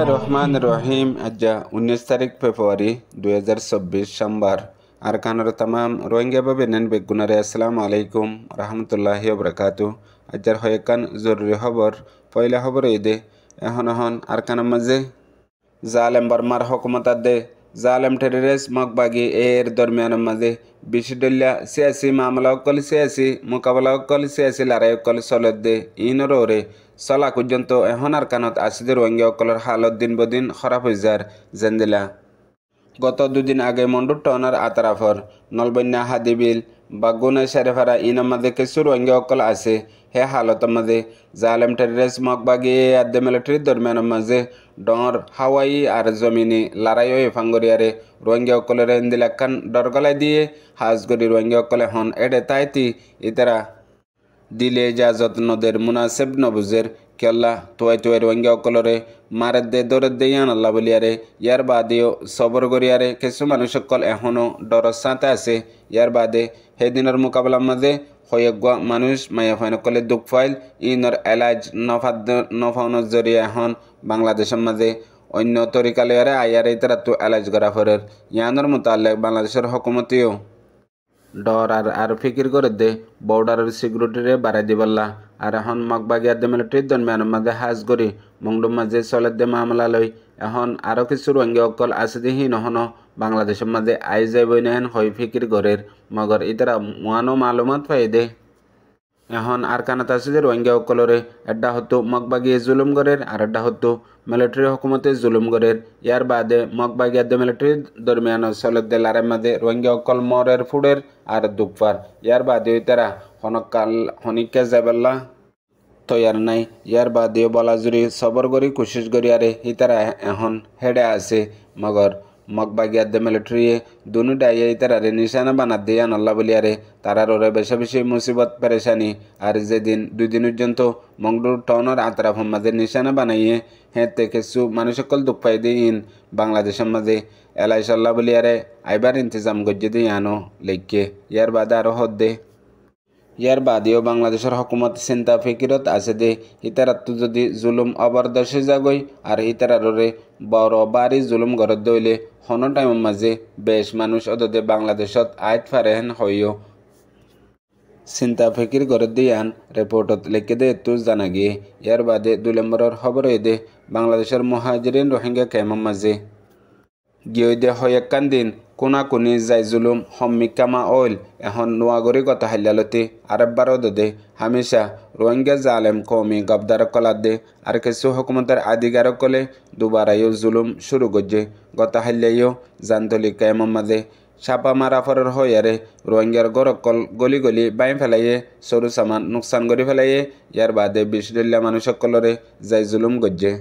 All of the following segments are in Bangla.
বিস্মিল্লাহ রহমান রহিম আজ্জা উনিশ তারিখ ফেব্রুয়ারি দুই হাজার চব্বিশ সোমবার আর কানর তাম রোহিঙ্গা বা বেনেন বেগুনারে আসসালাম আলাইকুম রহমতুল্লাহি বরকাতু আজ্জার হয়েকান জরুরি খবর পয়লা খবর এই দে এখন এখন আর কানের মাঝে জালেম বর্মার হকুমতার দেয় জালেম টেরেস মগবাগি এর দরমিয়ান মাঝে বিশ্বদলিয়া সিয়াসি মামলা অকল সিয়াসি মোকাবিলা অকল সিয়াসি লড়াই অকল সলদ্দে ইনর ওরে চলা পর্যন্ত এখন আর কানত আসিদের অঙ্গে অকলের হালত দিন বদিন খরাপ হয়ে যার জেন্দিলা গত দুদিন আগে মন্ডুর টনার আতারাফর নলবন্যা হাদিবিল baguna sharifara ina made ke suru ange okol ase he halota made zalim terrorist mok bagi at the military dormena maze dor hawaii ar zomini larayo fangoriare rohingya okolere indila kan dorgala diye hasgori rohingya okole hon ede taiti itara দিলে যা যত্নদের মুনাসেব নবুজের কেল্লা তোয়াই তোয়াই রোহিঙ্গা অকলরে মারে দে দৌড়ে দে আনলা বলিয়ারে ইয়ার বাদেও সবর গরিয়ারে কিছু মানুষ সকল এখনও ডর সাঁতে আছে ইয়ার বাদে সেইদিনের মোকাবিলার মাঝে হয়েগুয়া মানুষ মায়া কলে দুঃখ ফাইল ইনর এলাইজ নফা নফাউনের জরিয়া এখন বাংলাদেশের মাঝে অন্য তরিকালিয়ারে আইয়ারে তারা তো এলাজ করা ফরের ইয়ানোর মোতালেক বাংলাদেশের হকুমতিও ডর আর আর ফিকির করে দে বর্ডারের সিকিউরিটিরে বাড়াই দিবাল্লা আর এখন মগ বাগিয়া দেমেল ট্রিদন মেন মাদে হাজ গরি মংডুম মাঝে সলেদ দে মামলা মামলালই এখন আরো কিছু রঙ্গে অকল আসিদিহি নহন বাংলাদেশের মাঝে আই যাইবই নেহেন ফিকির গরের মগর ইতারা মানো মালুমাত ফাইদে এখন আর কানাত আছে যে রোহিঙ্গা এডা হতো মগবাগিয়ে জুলুম গরের আর এডা হতো মিলিটারি হকুমতে জুলুম গরের ইয়ার বাদে মগবাগিয়া দে মিলিটারি দরমিয়ান চলত দে লারে মাদে রোহিঙ্গা অকল মরের ফুডের আর দুপফার ইয়ার বাদে তারা হনকাল হনিকা জাবেল্লা তৈয়ার নাই ইয়ার বাদেও বলাজুরি সবর করি কুশিস করি আরে এখন হেডে আছে মগর মগবাগি মগবাগিয়াত মিলিটারিয়ে দুনু ডাইয়াই তারারে নিশানা বানা দিয়ে আনল্লা বলিয়ারে তারার ওরে বেশা বেশি মুসিবত পেরেশানি আর যেদিন দুই দিন পর্যন্ত মঙ্গলুর টাউনের আতরাফ মাঝে নিশানা বানাইয়ে হ্যাঁ থেকে সু সকল দুঃখ পাই দিয়ে ইন বাংলাদেশের মাঝে এলাইসাল্লাহ বলিয়ারে আইবার ইন্তজাম গজ্জে দিয়ে আনো লেখকে ইয়ার বাদে আরও হদ দে ইয়ার বাদেও বাংলাদেশের হকুমত চিন্তা ফিকিরত আছে দে ইতারাতো যদি জুলুম অবরদাসে যাগৈ আর ইতারারে বড় বাড়ি জুলুম ঘরত দইলে হন টাইমের মাঝে বেশ মানুষ অদদে বাংলাদেশত আয়ত ফারেহেন হইও চিন্তা ফিকির করে দিয়ান রিপোর্টত লিখে দে তু জানা গিয়ে ইয়ার বাদে দুই নম্বরের খবর দে বাংলাদেশের মহাজরিন রোহিঙ্গা ক্যামের মাঝে গিয়ে দে হয় একান দিন কোনা কোনি যাই জুলুম হম্মিকামা অইল এখন নোয়াগরিকতা হাল্লালতি আরেববারও দে হামেশা রোহিঙ্গা জালেম কৌমি গবদার কলা দে আর কিছু হকুমতের আদিগারক কলে দুবারাইও জুলুম শুরু গজ্জে গতা হাল্লাইও জান্তলিকা এমম্মাদে ছাপা মারা ফরের হইয়ারে রোহিঙ্গার গরকল গলি গলি বাই ফেলাইয়ে সরু সামান নোকসান করে ফেলাইয়ে ইয়ার বাদে মানুষ মানুষসকলরে যাই জুলুম গজ্জে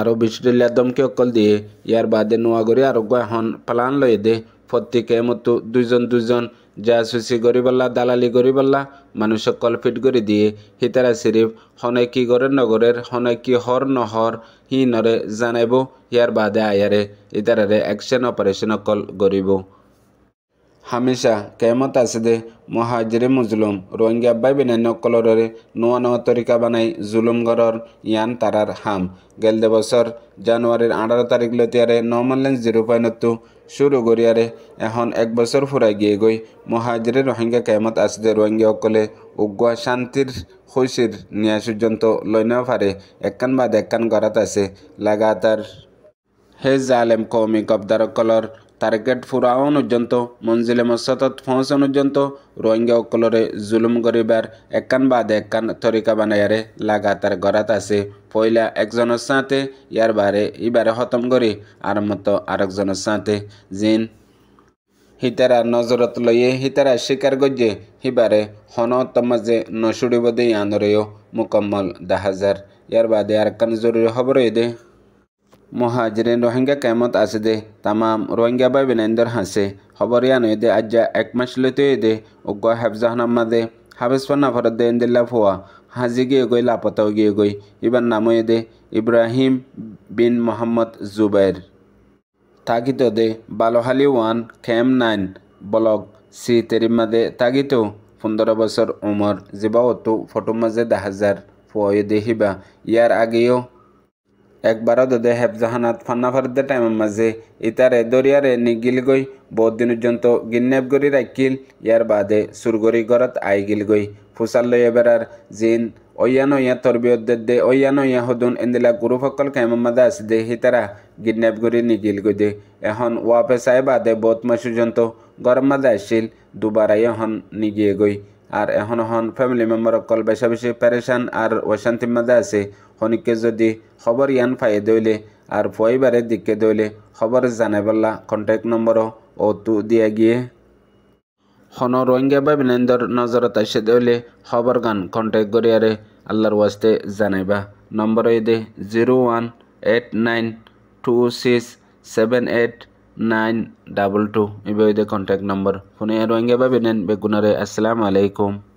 আৰু বিচৰিলে দমকে অকল দিয়ে ইয়াৰ বাদে নোৱাগৰি আৰু গুৱাহন প্লান লৈ দে ফটিকে মতো দুজন দুজন জাচুচি গৰি পাল্লা দালালি গৰি পাল্লা মানুহসকল ফিট কৰি দিয়ে সীতাৰা চিৰিফ হনে কি গড়ে নগৰেৰ হনে কি হৰ নহৰ সি নৰে জানাব ইয়াৰ বাদে আয়াৰে ইতাৰাৰে একশ্যন অপাৰেশ্যন অকল গঢ়িব हमेशा আছে দে महाजर মুজলুম रोहिंग्या बेनान्य कलररे নোয়া नवा तरिका बनाई জুলুম गरर ইয়ান तारार হাম গেল বছর জানুয়ারির আঠারো তারিখ লতিয়ারে নর্মালেন জিরো পয়েন্টু শুরু গরিয়ারে এখন এক বছর ফুরাই গিয়ে গই মহাজিরে রোহিঙ্গা কেমত রোহিঙ্গা অকলে উগুয়া শান্তির শৈশীর নিয়া সূর্যন্ত লইনেও পারে একখান বাদ একখান গড়াত আছে লাগাতার হে জালেম কৌমি কবদারকলৰ টার্গেট ফুরাওয়া পর্যন্ত মঞ্জিলে মসতত পৌঁছা পর্যন্ত রোহিঙ্গা সকলরে জুলুম করিবার একান বাদ একান তরিকা বানায়ারে লাগাতার গড়াত আছে পয়লা একজনের সাথে ইয়ার বারে ইবারে হতম করি আর মত আরেকজনের সাথে জিন হিতারা নজরত লইয়ে হিতারা শিকার গজ্জে হিবারে হন তমাজে নসুড়িব দে আনরেও মুকম্মল দাহাজার ইয়ার বাদে আর কান জরুরি খবর দে মহাজিৰেন ৰোহিংগা কেমত আছে দে তাম ৰোহিংগা বাই বিনেন্দৰ হাঁচে হবৰীয়া নহয় দে আজ্যা এক মাছলৈতে দে উগ হেফজাহনাম্মা দে হাফেজফা নাভৰত দে এন্দিল্লা ফুৱা হাজি গিয়ে গৈ লাপতাও গিয়ে গৈ ইবাৰ নামৈ দে ইব্ৰাহিম বিন মহম্মদ জুবাইৰ তাগিত দে বালহালি ওৱান খেম নাইন ব্লক চি তেৰিমা দে তাগিত পোন্ধৰ বছৰ উমৰ জীৱ অটো ফটো মাজে দাহ হাজাৰ ফুৱাই দেহিবা ইয়াৰ আগেয়েও একবাৰত দে হেফজাহানাত ফান্নাফাৰদে টাইমৰ মাজে ইতাৰে দৰিয়াৰে নিগিলগৈ বহুত দিনৰ্যন্ত গিন্নেপ গুৰি ৰাখিল ইয়াৰ বাদে চুৰগুৰি ঘৰত আহি গিলগৈ ফুচাৰলৈ এবেৰাৰ জিন অয়ান ইয়াত তৰবিয়ত দে অয়ান ইয়া সদুন এনদিলা গুৰুসকল কেমন মাদা আছে দে সীতাৰা গিন্নেপ গুৰি নিগিলগৈ দে এখন ৱাপে চাই বাদে বহুত পৰ্যন্ত গৰম মাদা আছিল দুবাৰাই এখন নিগিয়েগৈ আর এখন এখন ফেমিলি কল বেশি বেশি পেরেশান আর অশান্তির মধ্যে আছে শনিকে যদি খবর ইয়ান পাইয়ে দইলে আর পরিবারের দিকে দইলে খবর জানাই পেলা কন্টেক্ট নম্বরও ও তু দিয়া গিয়ে শন রোহিঙ্গা বা বিনেন্দর নজরত আসে দইলে খবর গান কন্টেক্ট করি আরে আল্লাহর ওয়াস্তে জানাইবা নম্বর এদে zero one eight nine two six seven eight nine double two ibe the contact number fune roinge babinen be gunare assalamu alaikum